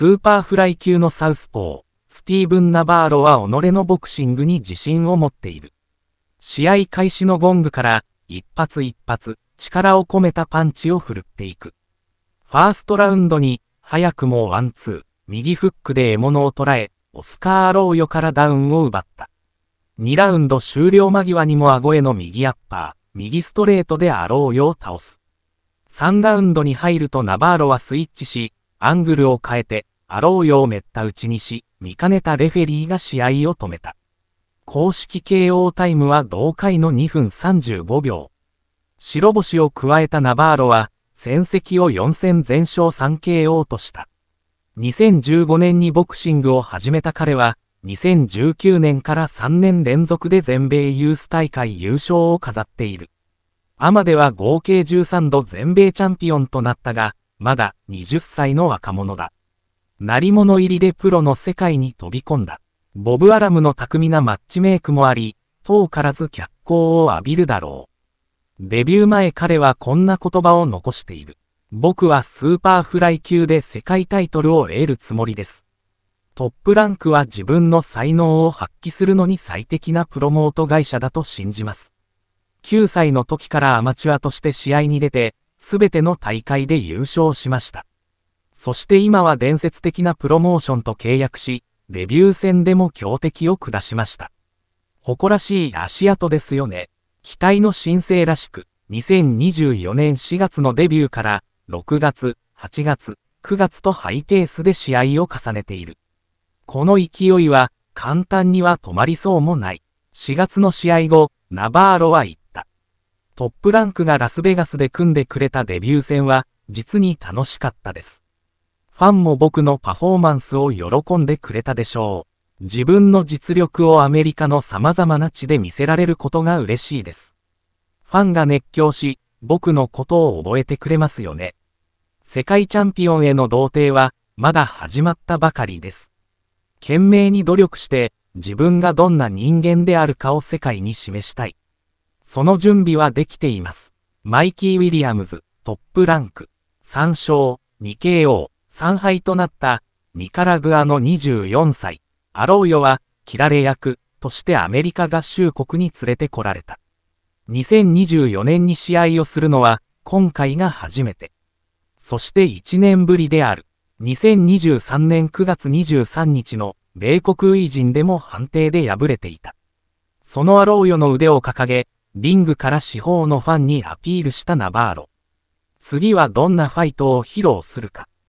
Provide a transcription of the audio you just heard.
スーパーフライ級のサウスポー、スティーブン・ナバーロは己のボクシングに自信を持っている。試合開始のゴングから、一発一発、力を込めたパンチを振るっていく。ファーストラウンドに、早くもワンツー、右フックで獲物を捕らえ、オスカー・アローヨからダウンを奪った。2ラウンド終了間際にも顎への右アッパー、右ストレートでアローヨを倒す。3ラウンドに入るとナバーロはスイッチし、アングルを変えて、あろうようめった打ちにし、見かねたレフェリーが試合を止めた。公式 KO タイムは同回の2分35秒。白星を加えたナバーロは、戦績を4戦全勝 3KO とした。2015年にボクシングを始めた彼は、2019年から3年連続で全米ユース大会優勝を飾っている。アマでは合計13度全米チャンピオンとなったが、まだ20歳の若者だ。鳴り物入りでプロの世界に飛び込んだ。ボブ・アラムの巧みなマッチメイクもあり、遠からず脚光を浴びるだろう。デビュー前彼はこんな言葉を残している。僕はスーパーフライ級で世界タイトルを得るつもりです。トップランクは自分の才能を発揮するのに最適なプロモート会社だと信じます。9歳の時からアマチュアとして試合に出て、すべての大会で優勝しました。そして今は伝説的なプロモーションと契約し、デビュー戦でも強敵を下しました。誇らしい足跡ですよね。期待の新生らしく、2024年4月のデビューから、6月、8月、9月とハイペースで試合を重ねている。この勢いは、簡単には止まりそうもない。4月の試合後、ナバーロは言った。トップランクがラスベガスで組んでくれたデビュー戦は、実に楽しかったです。ファンも僕のパフォーマンスを喜んでくれたでしょう。自分の実力をアメリカの様々な地で見せられることが嬉しいです。ファンが熱狂し、僕のことを覚えてくれますよね。世界チャンピオンへの童貞は、まだ始まったばかりです。懸命に努力して、自分がどんな人間であるかを世界に示したい。その準備はできています。マイキー・ウィリアムズ、トップランク、3勝、2KO。3敗となったニカラグアの24歳、アローヨは、切られ役としてアメリカ合衆国に連れてこられた。2024年に試合をするのは、今回が初めて。そして1年ぶりである、2023年9月23日の、米国維人でも判定で敗れていた。そのアローヨの腕を掲げ、リングから四方のファンにアピールしたナバーロ。次はどんなファイトを披露するか。